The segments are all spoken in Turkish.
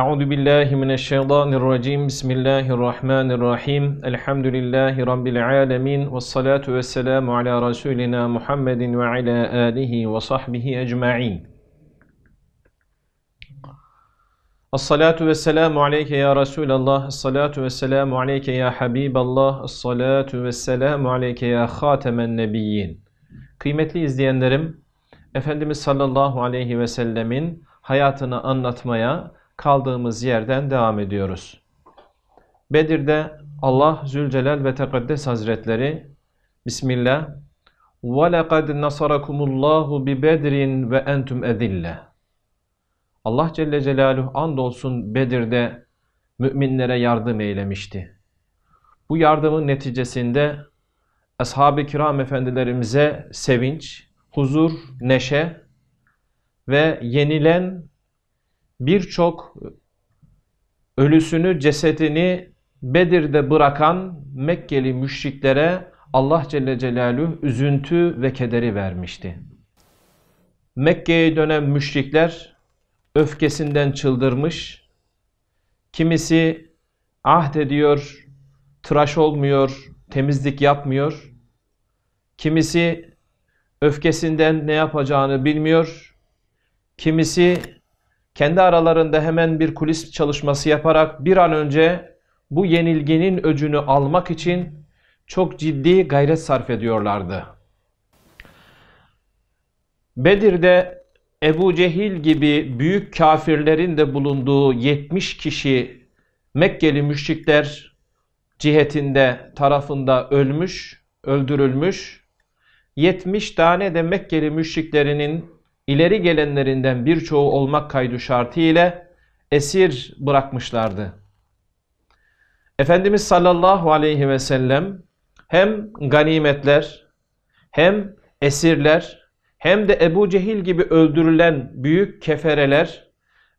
أعوذ بالله من الشيطان الرجيم بسم الله الرحمن الرحيم الحمد لله رب العالمين والصلاة والسلام على رسولنا محمد وعلى آله وصحبه أجمعين الصلاة والسلام عليك يا رسول الله الصلاة والسلام عليك يا حبيب الله الصلاة والسلام عليك يا خاتم النبيين Kıymetli izleyenlerim, Efendimiz sallallahu aleyhi ve sellemin hayatını anlatmaya, kaldığımız yerden devam ediyoruz. Bedir'de Allah Zülcelal ve Tekaddes Hazretleri Bismillah وَلَقَدْ نَصَرَكُمُ اللّٰهُ بِبَدْرٍ وَاَنْتُمْ اَذِلَّ Allah Celle Celaluhu andolsun Bedir'de müminlere yardım eylemişti. Bu yardımın neticesinde Ashab-ı Kiram Efendilerimize sevinç, huzur, neşe ve yenilen birçok ölüsünü, cesedini Bedir'de bırakan Mekkeli müşriklere Allah Celle Celaluhu üzüntü ve kederi vermişti. Mekke'ye dönen müşrikler öfkesinden çıldırmış, kimisi ahd ediyor, tıraş olmuyor, temizlik yapmıyor, kimisi öfkesinden ne yapacağını bilmiyor, kimisi kendi aralarında hemen bir kulis çalışması yaparak bir an önce bu yenilginin öcünü almak için çok ciddi gayret sarf ediyorlardı. Bedir'de Ebu Cehil gibi büyük kafirlerin de bulunduğu 70 kişi Mekkeli müşrikler cihetinde tarafında ölmüş, öldürülmüş. 70 tane de Mekkeli müşriklerinin ileri gelenlerinden birçoğu olmak kaydı şartı ile esir bırakmışlardı. Efendimiz sallallahu aleyhi ve sellem hem ganimetler hem esirler hem de Ebu Cehil gibi öldürülen büyük kefereler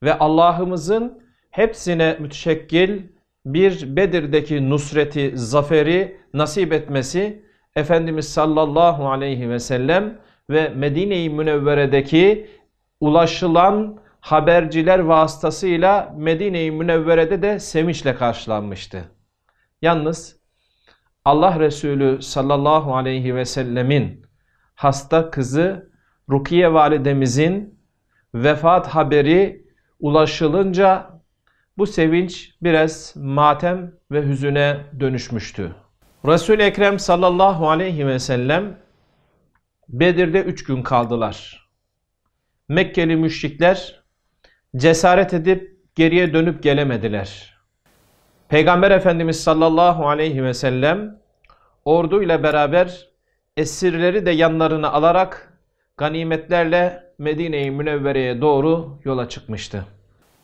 ve Allah'ımızın hepsine müteşekkil bir Bedir'deki nusreti, zaferi nasip etmesi Efendimiz sallallahu aleyhi ve sellem ve Medine-i Münevvere'deki ulaşılan haberciler vasıtasıyla Medine-i Münevvere'de de sevinçle karşılanmıştı. Yalnız Allah Resulü sallallahu aleyhi ve sellemin hasta kızı Rukiye validemizin vefat haberi ulaşılınca bu sevinç biraz matem ve hüzüne dönüşmüştü. Resul-i Ekrem sallallahu aleyhi ve sellem Bedir'de üç gün kaldılar. Mekkeli müşrikler cesaret edip geriye dönüp gelemediler. Peygamber Efendimiz sallallahu aleyhi ve sellem orduyla beraber esirleri de yanlarına alarak ganimetlerle Medine-i Münevvere'ye doğru yola çıkmıştı.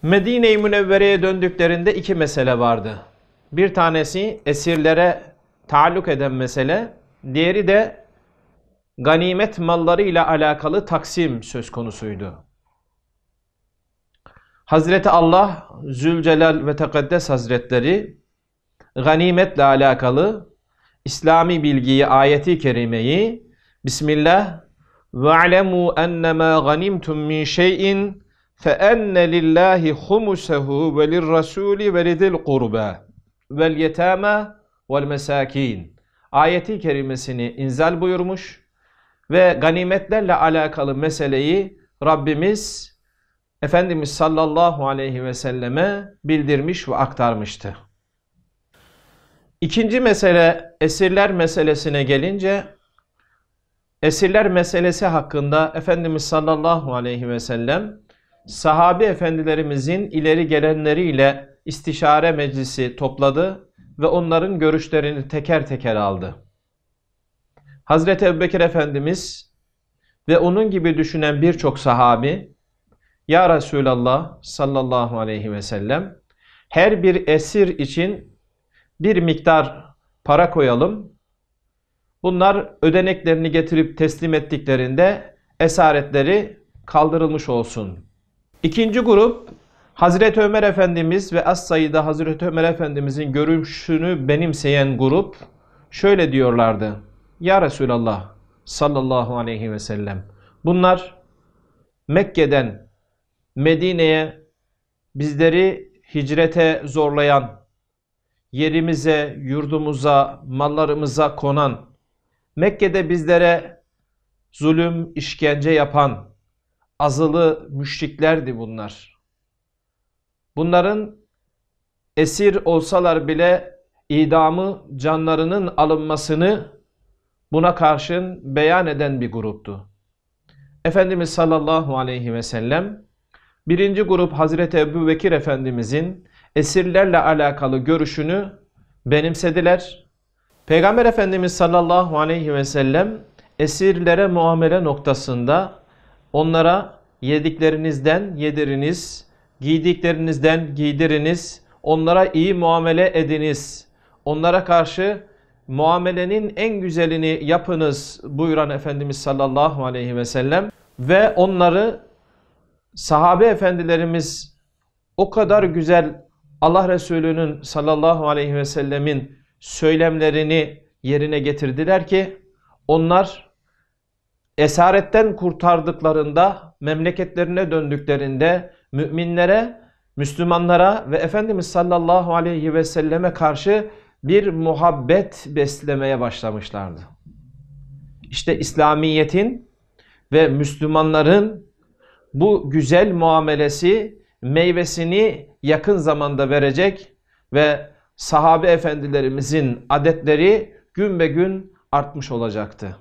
Medine-i Münevvere'ye döndüklerinde iki mesele vardı. Bir tanesi esirlere taalluk eden mesele, diğeri de ganimet malları ile alakalı taksim söz konusuydu. Hazreti Allah Zülcelal ve Tekaddes Hazretleri ganimetle alakalı İslami bilgiyi, ayeti kerimeyi Bismillah ve ganimtum min وَعْلَمُوا أَنَّمَا غَنِمْتُمْ مِنْ شَيْءٍ فَأَنَّ لِلّٰهِ خُمُسَهُ وَلِلرَّسُولِ وَلِذِي الْقُرْبَى وَالْيَتَامَى mesakin Ayeti kerimesini inzal buyurmuş ve ganimetlerle alakalı meseleyi Rabbimiz Efendimiz sallallahu aleyhi ve selleme bildirmiş ve aktarmıştı. İkinci mesele esirler meselesine gelince esirler meselesi hakkında Efendimiz sallallahu aleyhi ve sellem sahabi efendilerimizin ileri gelenleriyle istişare meclisi topladı ve onların görüşlerini teker teker aldı. Hazreti Ebubekir Efendimiz ve onun gibi düşünen birçok sahabi Ya Resulallah sallallahu aleyhi ve sellem her bir esir için bir miktar para koyalım. Bunlar ödeneklerini getirip teslim ettiklerinde esaretleri kaldırılmış olsun. İkinci grup Hazreti Ömer Efendimiz ve az sayıda Hazreti Ömer Efendimizin görüşünü benimseyen grup şöyle diyorlardı. Ya Resulallah sallallahu aleyhi ve sellem bunlar Mekke'den Medine'ye bizleri hicrete zorlayan, yerimize, yurdumuza, mallarımıza konan, Mekke'de bizlere zulüm, işkence yapan azılı müşriklerdi bunlar. Bunların esir olsalar bile idamı canlarının alınmasını buna karşın beyan eden bir gruptu. Efendimiz sallallahu aleyhi ve sellem birinci grup Hazreti Ebu Bekir Efendimizin esirlerle alakalı görüşünü benimsediler. Peygamber Efendimiz sallallahu aleyhi ve sellem esirlere muamele noktasında onlara yediklerinizden yediriniz, giydiklerinizden giydiriniz, onlara iyi muamele ediniz, onlara karşı muamelenin en güzelini yapınız buyuran Efendimiz sallallahu aleyhi ve sellem ve onları sahabe efendilerimiz o kadar güzel Allah Resulü'nün sallallahu aleyhi ve sellemin söylemlerini yerine getirdiler ki onlar esaretten kurtardıklarında memleketlerine döndüklerinde müminlere, Müslümanlara ve Efendimiz sallallahu aleyhi ve selleme karşı bir muhabbet beslemeye başlamışlardı. İşte İslamiyet'in ve Müslümanların bu güzel muamelesi meyvesini yakın zamanda verecek ve sahabe efendilerimizin adetleri gün be gün artmış olacaktı.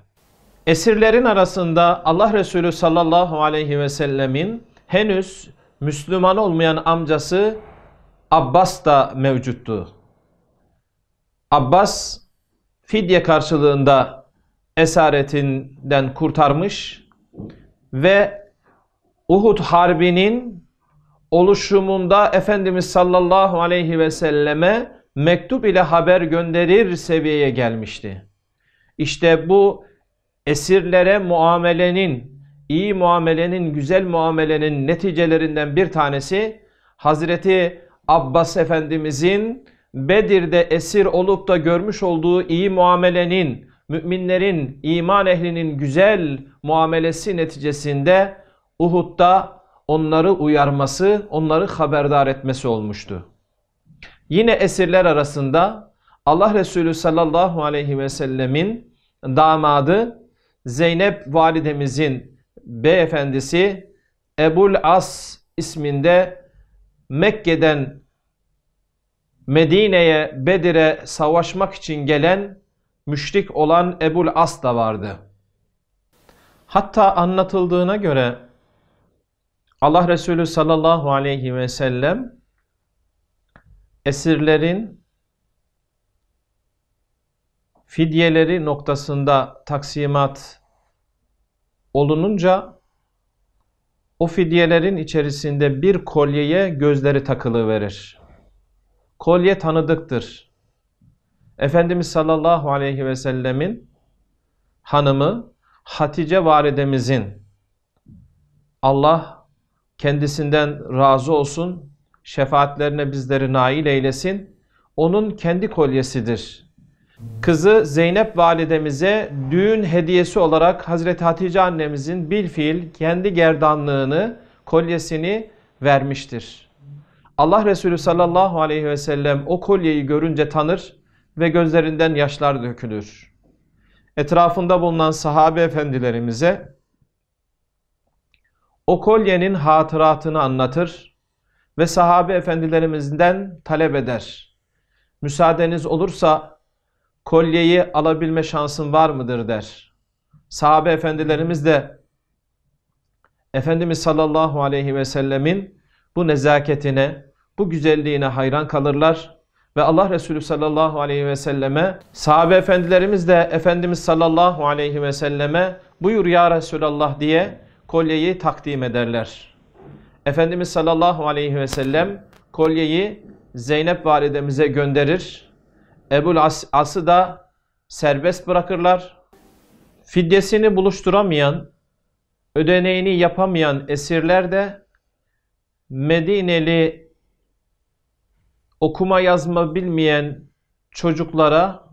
Esirlerin arasında Allah Resulü sallallahu aleyhi ve sellemin henüz Müslüman olmayan amcası Abbas da mevcuttu. Abbas fidye karşılığında esaretinden kurtarmış ve Uhud Harbi'nin oluşumunda Efendimiz sallallahu aleyhi ve selleme mektup ile haber gönderir seviyeye gelmişti. İşte bu esirlere muamelenin, iyi muamelenin, güzel muamelenin neticelerinden bir tanesi Hazreti Abbas Efendimizin Bedir'de esir olup da görmüş olduğu iyi muamelenin, müminlerin, iman ehlinin güzel muamelesi neticesinde Uhud'da onları uyarması, onları haberdar etmesi olmuştu. Yine esirler arasında Allah Resulü sallallahu aleyhi ve sellemin damadı Zeynep validemizin beyefendisi Ebul As isminde Mekke'den Medine'ye Bedir'e savaşmak için gelen müşrik olan Ebul As da vardı. Hatta anlatıldığına göre Allah Resulü sallallahu aleyhi ve sellem esirlerin fidyeleri noktasında taksimat olununca o fidyelerin içerisinde bir kolyeye gözleri takılı verir kolye tanıdıktır. Efendimiz sallallahu aleyhi ve sellemin hanımı Hatice validemizin Allah kendisinden razı olsun, şefaatlerine bizleri nail eylesin. Onun kendi kolyesidir. Kızı Zeynep validemize düğün hediyesi olarak Hazreti Hatice annemizin bilfiil kendi gerdanlığını, kolyesini vermiştir. Allah Resulü sallallahu aleyhi ve sellem o kolyeyi görünce tanır ve gözlerinden yaşlar dökülür. Etrafında bulunan sahabe efendilerimize o kolyenin hatıratını anlatır ve sahabe efendilerimizden talep eder. Müsaadeniz olursa kolyeyi alabilme şansın var mıdır der. Sahabe efendilerimiz de Efendimiz sallallahu aleyhi ve sellemin bu nezaketine, bu güzelliğine hayran kalırlar ve Allah Resulü sallallahu aleyhi ve selleme sahabe efendilerimiz de Efendimiz sallallahu aleyhi ve selleme buyur ya Resulallah diye kolyeyi takdim ederler. Efendimiz sallallahu aleyhi ve sellem kolyeyi Zeynep validemize gönderir. Ebul As As'ı da serbest bırakırlar. Fidyesini buluşturamayan, ödeneğini yapamayan esirler de Medineli okuma yazma bilmeyen çocuklara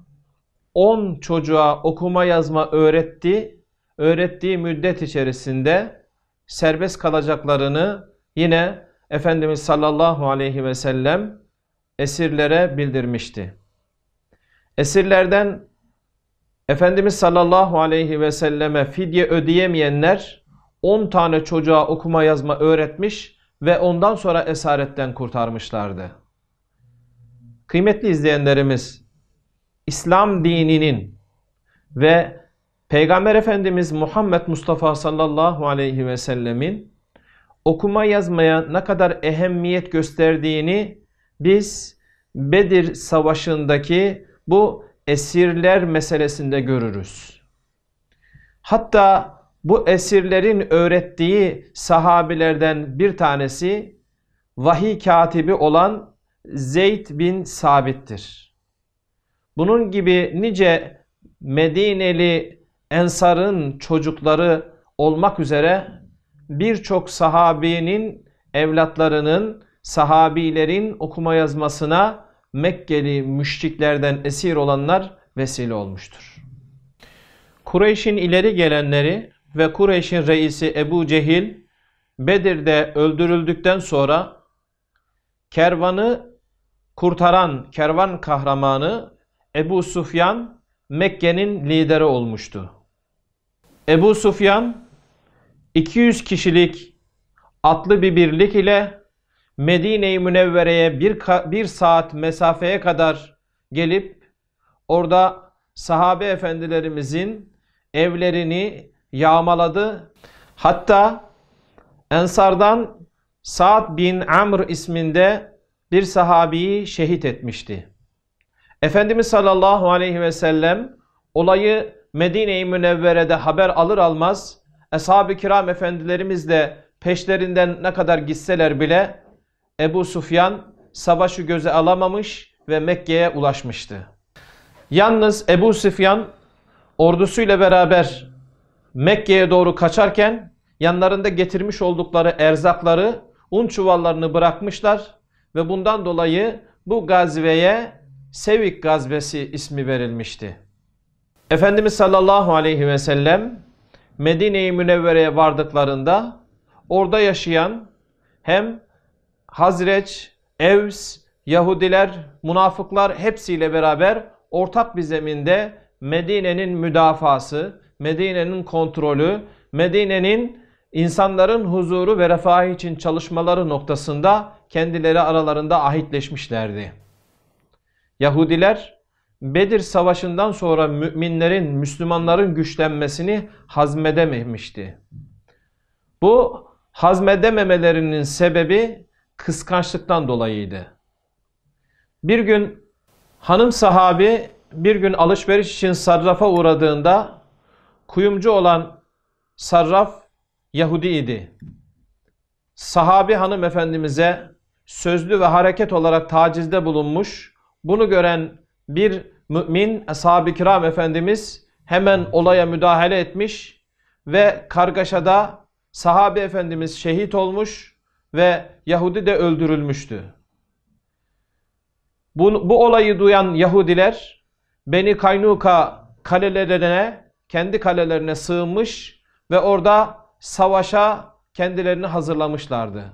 10 çocuğa okuma yazma öğretti. Öğrettiği müddet içerisinde serbest kalacaklarını yine Efendimiz sallallahu aleyhi ve sellem esirlere bildirmişti. Esirlerden Efendimiz sallallahu aleyhi ve selleme fidye ödeyemeyenler 10 tane çocuğa okuma yazma öğretmiş ve ondan sonra esaretten kurtarmışlardı. Kıymetli izleyenlerimiz, İslam dininin ve Peygamber Efendimiz Muhammed Mustafa sallallahu aleyhi ve sellemin okuma yazmaya ne kadar ehemmiyet gösterdiğini biz Bedir Savaşı'ndaki bu esirler meselesinde görürüz. Hatta bu esirlerin öğrettiği sahabilerden bir tanesi vahiy katibi olan Zeyd bin Sabit'tir. Bunun gibi nice Medineli Ensar'ın çocukları olmak üzere birçok sahabinin evlatlarının sahabilerin okuma yazmasına Mekkeli müşriklerden esir olanlar vesile olmuştur. Kureyş'in ileri gelenleri ve Kureyş'in reisi Ebu Cehil Bedir'de öldürüldükten sonra kervanı kurtaran kervan kahramanı Ebu Sufyan Mekke'nin lideri olmuştu. Ebu Sufyan 200 kişilik atlı bir birlik ile Medine-i Münevvere'ye bir, bir saat mesafeye kadar gelip orada sahabe efendilerimizin evlerini, yağmaladı. Hatta Ensardan Sa'd bin Amr isminde bir sahabiyi şehit etmişti. Efendimiz sallallahu aleyhi ve sellem olayı Medine-i Münevvere'de haber alır almaz Eshab-ı kiram efendilerimiz de peşlerinden ne kadar gitseler bile Ebu Sufyan savaşı göze alamamış ve Mekke'ye ulaşmıştı. Yalnız Ebu Sufyan ordusuyla beraber Mekke'ye doğru kaçarken yanlarında getirmiş oldukları erzakları, un çuvallarını bırakmışlar ve bundan dolayı bu gazveye Sevik gazvesi ismi verilmişti. Efendimiz sallallahu aleyhi ve sellem Medine-i Münevvere'ye vardıklarında orada yaşayan hem Hazreç, Evs, Yahudiler, münafıklar hepsiyle beraber ortak bir zeminde Medine'nin müdafası, Medine'nin kontrolü, Medine'nin insanların huzuru ve refahı için çalışmaları noktasında kendileri aralarında ahitleşmişlerdi. Yahudiler Bedir Savaşı'ndan sonra müminlerin, Müslümanların güçlenmesini hazmedememişti. Bu hazmedememelerinin sebebi kıskançlıktan dolayıydı. Bir gün hanım sahabi bir gün alışveriş için sarrafa uğradığında kuyumcu olan sarraf Yahudi idi. Sahabi hanım efendimize sözlü ve hareket olarak tacizde bulunmuş. Bunu gören bir mümin ashab kiram efendimiz hemen olaya müdahale etmiş ve kargaşada sahabi efendimiz şehit olmuş ve Yahudi de öldürülmüştü. Bu, bu olayı duyan Yahudiler Beni Kaynuka kalelerine kendi kalelerine sığınmış ve orada savaşa kendilerini hazırlamışlardı.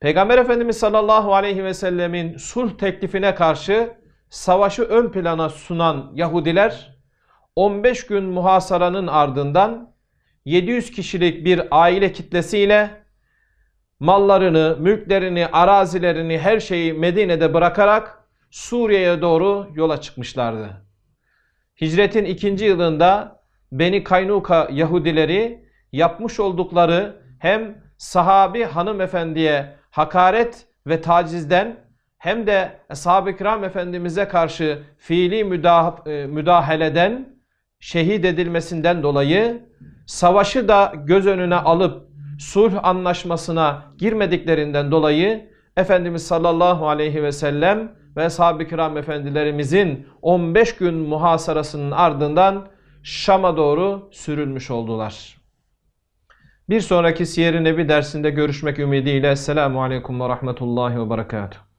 Peygamber Efendimiz sallallahu aleyhi ve sellemin sulh teklifine karşı savaşı ön plana sunan Yahudiler 15 gün muhasaranın ardından 700 kişilik bir aile kitlesiyle mallarını, mülklerini, arazilerini her şeyi Medine'de bırakarak Suriye'ye doğru yola çıkmışlardı. Hicretin ikinci yılında Beni Kaynuka Yahudileri yapmış oldukları hem sahabi hanımefendiye hakaret ve tacizden hem de Ashab-ı Kiram Efendimiz'e karşı fiili müdah e, müdahaleden şehit edilmesinden dolayı savaşı da göz önüne alıp sulh anlaşmasına girmediklerinden dolayı Efendimiz sallallahu aleyhi ve sellem ve ashab-ı kiram efendilerimizin 15 gün muhasarasının ardından Şam'a doğru sürülmüş oldular. Bir sonraki Siyer-i Nebi dersinde görüşmek ümidiyle. Selamun Aleyküm ve Rahmetullahi ve Berekatuhu.